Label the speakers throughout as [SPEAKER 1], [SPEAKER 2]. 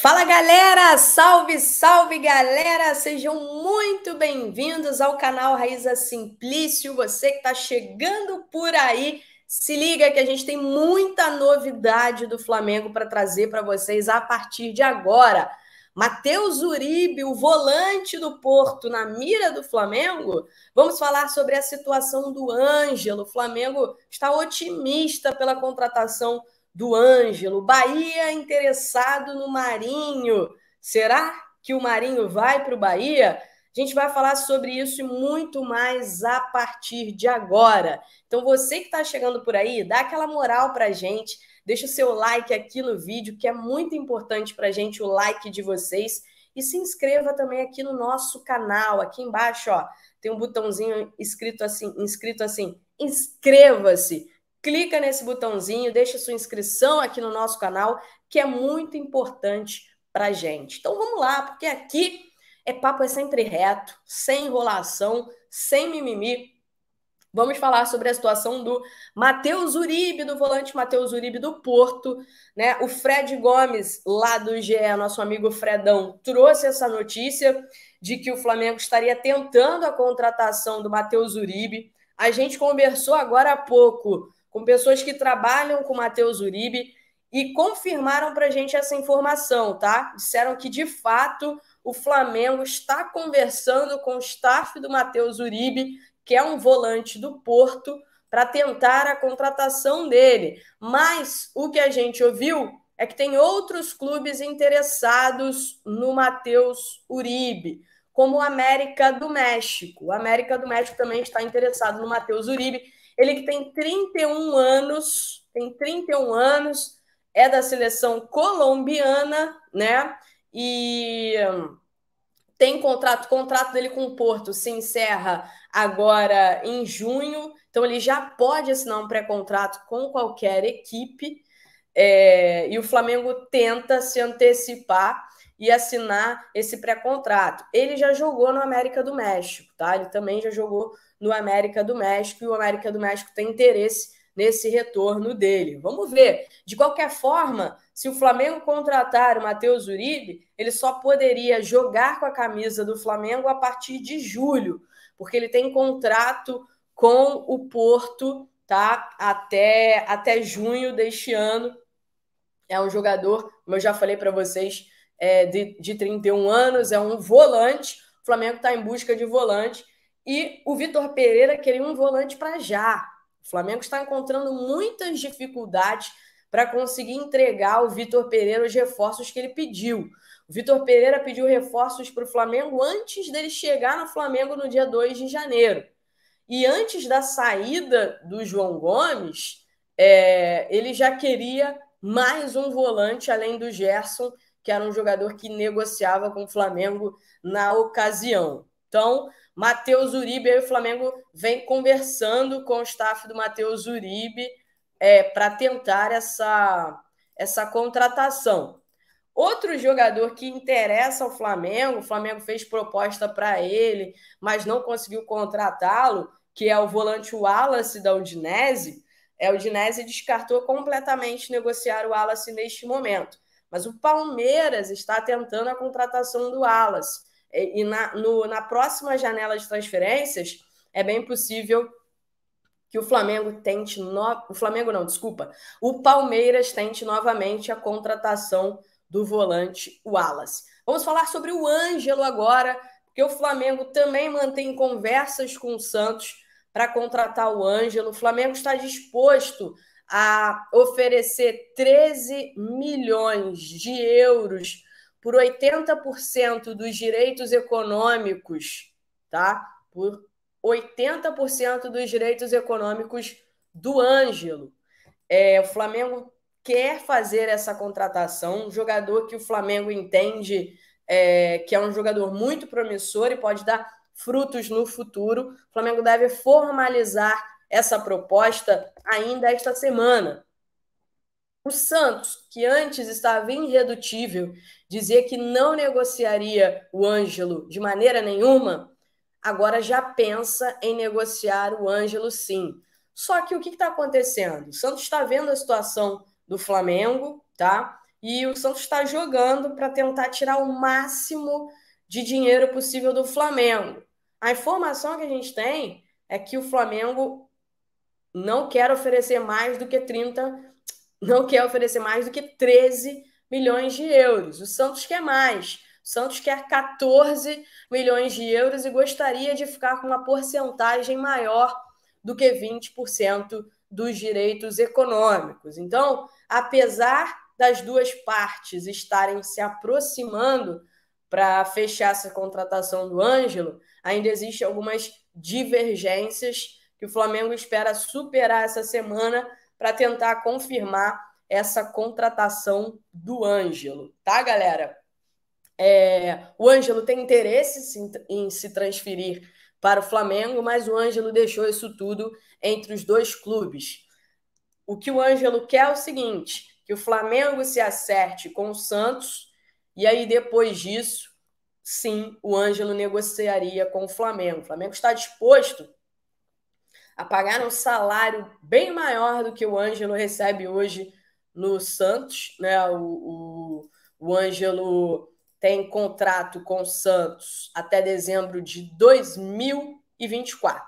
[SPEAKER 1] Fala galera, salve, salve galera, sejam muito bem-vindos ao canal Raiza Simplício. Você que está chegando por aí, se liga que a gente tem muita novidade do Flamengo para trazer para vocês a partir de agora. Matheus Uribe, o volante do Porto na mira do Flamengo, vamos falar sobre a situação do Ângelo. O Flamengo está otimista pela contratação do Ângelo. Bahia interessado no Marinho. Será que o Marinho vai para o Bahia? A gente vai falar sobre isso e muito mais a partir de agora. Então, você que está chegando por aí, dá aquela moral para a gente, deixa o seu like aqui no vídeo, que é muito importante para a gente o like de vocês. E se inscreva também aqui no nosso canal, aqui embaixo, ó, tem um botãozinho escrito assim, inscrito assim, inscreva-se clica nesse botãozinho, deixa sua inscrição aqui no nosso canal, que é muito importante para gente. Então vamos lá, porque aqui é papo é sempre reto, sem enrolação, sem mimimi. Vamos falar sobre a situação do Matheus Uribe, do volante Matheus Uribe do Porto, né? O Fred Gomes, lá do GE, nosso amigo Fredão, trouxe essa notícia de que o Flamengo estaria tentando a contratação do Matheus Uribe. A gente conversou agora há pouco com pessoas que trabalham com Matheus Uribe e confirmaram para a gente essa informação, tá? Disseram que de fato o Flamengo está conversando com o staff do Matheus Uribe, que é um volante do Porto, para tentar a contratação dele. Mas o que a gente ouviu é que tem outros clubes interessados no Matheus Uribe, como o América do México. O América do México também está interessado no Matheus Uribe ele que tem 31 anos, tem 31 anos, é da seleção colombiana, né? E hum, tem contrato, o contrato dele com o Porto se encerra agora em junho, então ele já pode assinar um pré-contrato com qualquer equipe. É, e o Flamengo tenta se antecipar e assinar esse pré-contrato. Ele já jogou no América do México, tá? Ele também já jogou no América do México e o América do México tem interesse nesse retorno dele. Vamos ver. De qualquer forma, se o Flamengo contratar o Matheus Uribe, ele só poderia jogar com a camisa do Flamengo a partir de julho, porque ele tem contrato com o Porto, tá? Até até junho deste ano. É um jogador, como eu já falei para vocês, é, de, de 31 anos, é um volante. O Flamengo está em busca de volante. E o Vitor Pereira queria um volante para já. O Flamengo está encontrando muitas dificuldades para conseguir entregar ao Vitor Pereira os reforços que ele pediu. O Vitor Pereira pediu reforços para o Flamengo antes dele chegar no Flamengo no dia 2 de janeiro. E antes da saída do João Gomes, é, ele já queria mais um volante além do Gerson que era um jogador que negociava com o Flamengo na ocasião. Então, Matheus Uribe e o Flamengo vem conversando com o staff do Matheus Uribe é, para tentar essa, essa contratação. Outro jogador que interessa ao Flamengo, o Flamengo fez proposta para ele, mas não conseguiu contratá-lo, que é o volante Wallace da Udinese. É, o Udinese descartou completamente negociar o Wallace neste momento. Mas o Palmeiras está tentando a contratação do Alas. E, é, e na, no, na próxima janela de transferências, é bem possível que o Flamengo tente. No... O Flamengo não, desculpa. O Palmeiras tente novamente a contratação do volante Wallace. Vamos falar sobre o Ângelo agora, porque o Flamengo também mantém conversas com o Santos para contratar o Ângelo. O Flamengo está disposto a oferecer 13 milhões de euros por 80% dos direitos econômicos, tá? Por 80% dos direitos econômicos do Ângelo. É, o Flamengo quer fazer essa contratação, um jogador que o Flamengo entende é, que é um jogador muito promissor e pode dar frutos no futuro. O Flamengo deve formalizar essa proposta ainda esta semana. O Santos, que antes estava irredutível, dizia que não negociaria o Ângelo de maneira nenhuma, agora já pensa em negociar o Ângelo sim. Só que o que está acontecendo? O Santos está vendo a situação do Flamengo, tá? E o Santos está jogando para tentar tirar o máximo de dinheiro possível do Flamengo. A informação que a gente tem é que o Flamengo não quer oferecer mais do que 30, não quer oferecer mais do que 13 milhões de euros. O Santos quer mais. O Santos quer 14 milhões de euros e gostaria de ficar com uma porcentagem maior do que 20% dos direitos econômicos. Então, apesar das duas partes estarem se aproximando para fechar essa contratação do Ângelo, ainda existem algumas divergências que o Flamengo espera superar essa semana para tentar confirmar essa contratação do Ângelo, tá, galera? É, o Ângelo tem interesse em se transferir para o Flamengo, mas o Ângelo deixou isso tudo entre os dois clubes. O que o Ângelo quer é o seguinte: que o Flamengo se acerte com o Santos, e aí depois disso, sim, o Ângelo negociaria com o Flamengo. O Flamengo está disposto a pagar um salário bem maior do que o Ângelo recebe hoje no Santos. Né? O, o, o Ângelo tem contrato com o Santos até dezembro de 2024.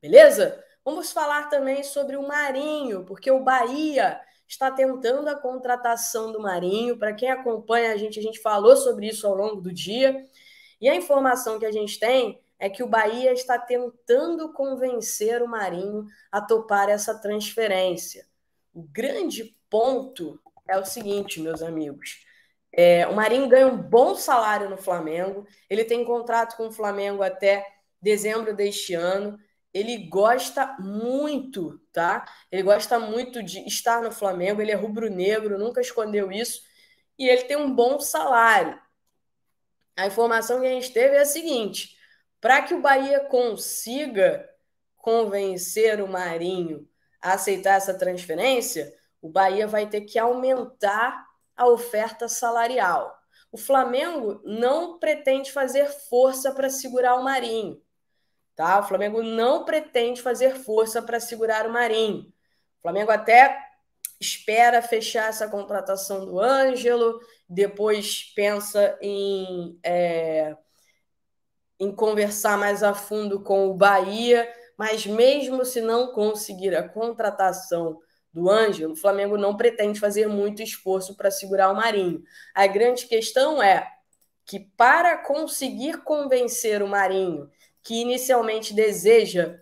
[SPEAKER 1] Beleza? Vamos falar também sobre o Marinho, porque o Bahia está tentando a contratação do Marinho. Para quem acompanha a gente, a gente falou sobre isso ao longo do dia. E a informação que a gente tem é que o Bahia está tentando convencer o Marinho a topar essa transferência. O grande ponto é o seguinte, meus amigos. É, o Marinho ganha um bom salário no Flamengo, ele tem contrato com o Flamengo até dezembro deste ano. Ele gosta muito, tá? Ele gosta muito de estar no Flamengo, ele é rubro-negro, nunca escondeu isso, e ele tem um bom salário. A informação que a gente teve é a seguinte: para que o Bahia consiga convencer o Marinho a aceitar essa transferência, o Bahia vai ter que aumentar a oferta salarial. O Flamengo não pretende fazer força para segurar o Marinho. Tá? O Flamengo não pretende fazer força para segurar o Marinho. O Flamengo até espera fechar essa contratação do Ângelo, depois pensa em é, em conversar mais a fundo com o Bahia, mas mesmo se não conseguir a contratação do Ângelo, o Flamengo não pretende fazer muito esforço para segurar o Marinho. A grande questão é que para conseguir convencer o Marinho, que inicialmente deseja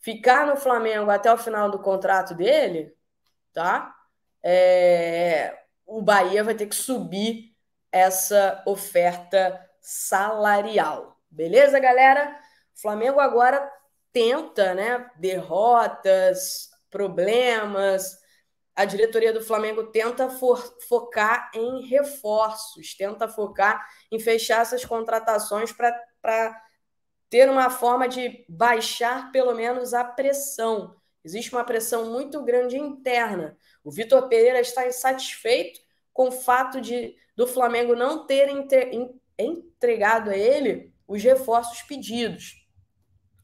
[SPEAKER 1] ficar no Flamengo até o final do contrato dele, tá? É... o Bahia vai ter que subir essa oferta salarial. Beleza, galera? O Flamengo agora tenta, né? Derrotas, problemas. A diretoria do Flamengo tenta focar em reforços, tenta focar em fechar essas contratações para ter uma forma de baixar pelo menos a pressão. Existe uma pressão muito grande interna. O Vitor Pereira está insatisfeito com o fato de do Flamengo não ter entre, entregado a ele os reforços pedidos.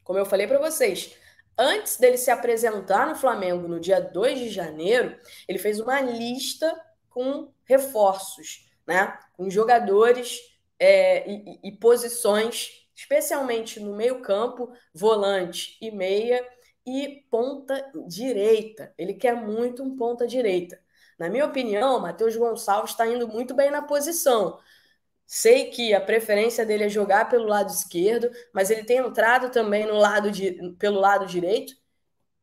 [SPEAKER 1] Como eu falei para vocês, antes dele se apresentar no Flamengo no dia 2 de janeiro, ele fez uma lista com reforços, né? com jogadores é, e, e posições, especialmente no meio-campo, volante e meia e ponta direita. Ele quer muito um ponta direita. Na minha opinião, Matheus Gonçalves está indo muito bem na posição, Sei que a preferência dele é jogar pelo lado esquerdo, mas ele tem entrado também no lado de, pelo lado direito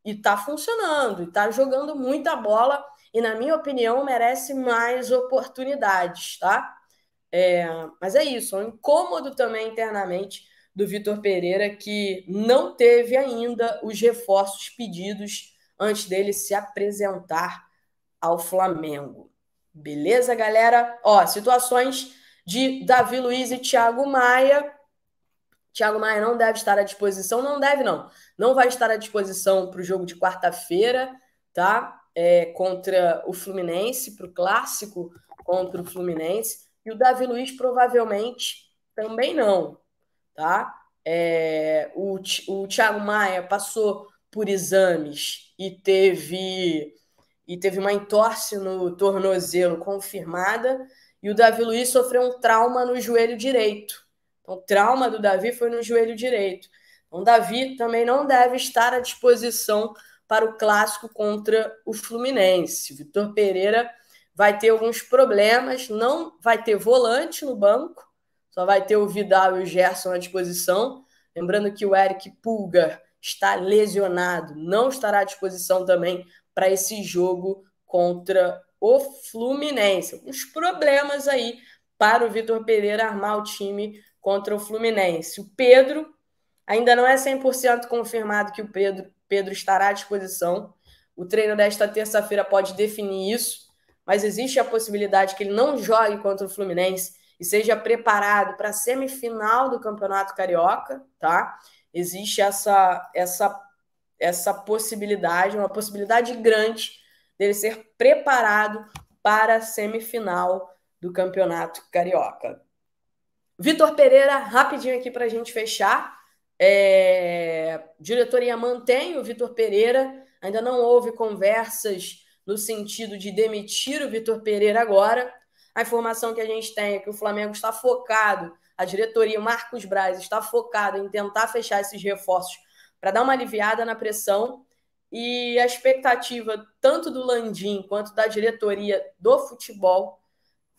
[SPEAKER 1] e tá funcionando, está tá jogando muita bola e, na minha opinião, merece mais oportunidades, tá? É, mas é isso, é um incômodo também internamente do Vitor Pereira que não teve ainda os reforços pedidos antes dele se apresentar ao Flamengo. Beleza, galera? Ó, situações de Davi Luiz e Thiago Maia. Thiago Maia não deve estar à disposição, não deve não. Não vai estar à disposição para o jogo de quarta-feira, tá? É, contra o Fluminense, para o clássico contra o Fluminense. E o Davi Luiz provavelmente também não, tá? É, o, o Thiago Maia passou por exames e teve e teve uma entorse no tornozelo confirmada e o Davi Luiz sofreu um trauma no joelho direito. Então, o trauma do Davi foi no joelho direito. Então, o Davi também não deve estar à disposição para o clássico contra o Fluminense. Vitor Pereira vai ter alguns problemas, não vai ter volante no banco, só vai ter o Vidal e o Gerson à disposição. Lembrando que o Eric Pulgar está lesionado, não estará à disposição também para esse jogo contra o Fluminense. alguns problemas aí para o Vitor Pereira armar o time contra o Fluminense. O Pedro, ainda não é 100% confirmado que o Pedro, Pedro estará à disposição. O treino desta terça-feira pode definir isso, mas existe a possibilidade que ele não jogue contra o Fluminense e seja preparado para a semifinal do Campeonato Carioca, tá? Existe essa essa essa possibilidade, uma possibilidade grande dele ser preparado para a semifinal do Campeonato Carioca. Vitor Pereira, rapidinho aqui para a gente fechar. É... Diretoria mantém o Vitor Pereira. Ainda não houve conversas no sentido de demitir o Vitor Pereira agora. A informação que a gente tem é que o Flamengo está focado, a diretoria, Marcos Braz, está focado em tentar fechar esses reforços para dar uma aliviada na pressão. E a expectativa tanto do Landim quanto da diretoria do futebol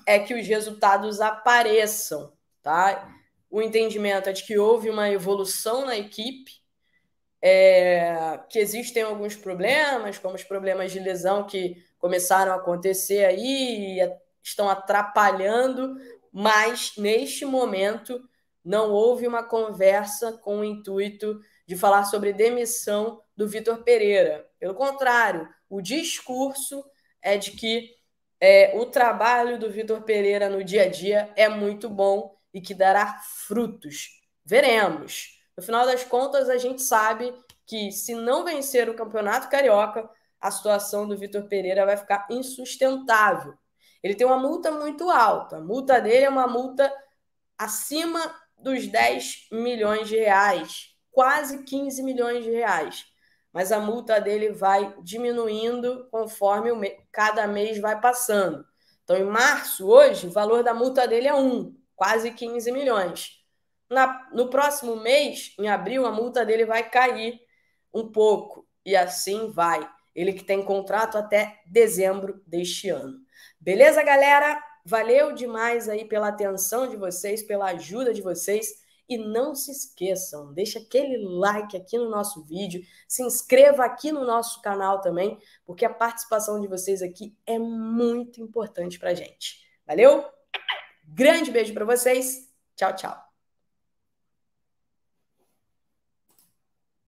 [SPEAKER 1] é que os resultados apareçam, tá? O entendimento é de que houve uma evolução na equipe, é, que existem alguns problemas, como os problemas de lesão que começaram a acontecer aí e estão atrapalhando, mas neste momento não houve uma conversa com o intuito de falar sobre demissão do Vitor Pereira. Pelo contrário, o discurso é de que é, o trabalho do Vitor Pereira no dia a dia é muito bom e que dará frutos.
[SPEAKER 2] Veremos.
[SPEAKER 1] No final das contas, a gente sabe que se não vencer o Campeonato Carioca, a situação do Vitor Pereira vai ficar insustentável. Ele tem uma multa muito alta. A multa dele é uma multa acima dos 10 milhões de reais quase 15 milhões de reais. Mas a multa dele vai diminuindo conforme cada mês vai passando. Então, em março, hoje, o valor da multa dele é 1, quase 15 milhões. Na... no próximo mês, em abril, a multa dele vai cair um pouco. E assim vai. Ele que tem contrato até dezembro deste ano. Beleza, galera? Valeu demais aí pela atenção de vocês, pela ajuda de vocês. E não se esqueçam, deixa aquele like aqui no nosso vídeo, se inscreva aqui no nosso canal também, porque a participação de vocês aqui é muito importante para gente. Valeu? Grande beijo para vocês. Tchau, tchau.